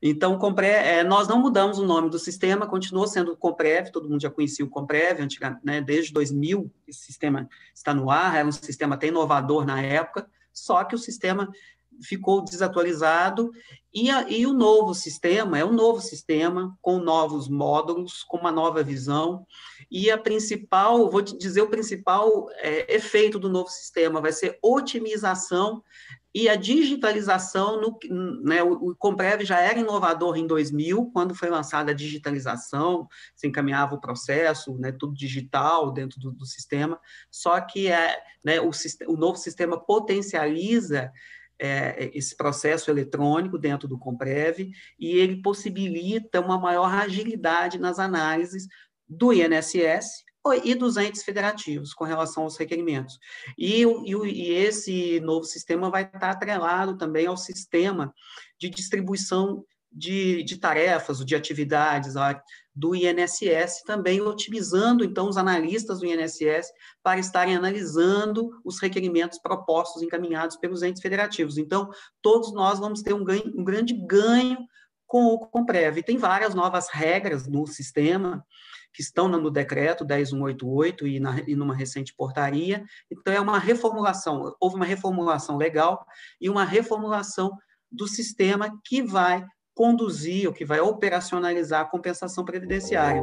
Então, Compre, é, nós não mudamos o nome do sistema, continuou sendo o Comprev, todo mundo já conhecia o Comprev, antiga, né, desde 2000 esse sistema está no ar, era um sistema até inovador na época, só que o sistema ficou desatualizado e, a, e o novo sistema é um novo sistema com novos módulos, com uma nova visão e a principal, vou te dizer o principal é, efeito do novo sistema vai ser otimização e a digitalização, no, né, o, Comprev já era inovador em 2000, quando foi lançada a digitalização, se encaminhava o processo, né, tudo digital dentro do, do sistema, só que é, né, o, o novo sistema potencializa é, esse processo eletrônico dentro do Comprev e ele possibilita uma maior agilidade nas análises do INSS, e dos entes federativos com relação aos requerimentos. E, e, e esse novo sistema vai estar atrelado também ao sistema de distribuição de, de tarefas, de atividades do INSS, também otimizando, então, os analistas do INSS para estarem analisando os requerimentos propostos, encaminhados pelos entes federativos. Então, todos nós vamos ter um, ganho, um grande ganho com o Comprev. E tem várias novas regras no sistema que estão no decreto 10188 e, na, e numa recente portaria. Então, é uma reformulação, houve uma reformulação legal e uma reformulação do sistema que vai conduzir, ou que vai operacionalizar a compensação previdenciária.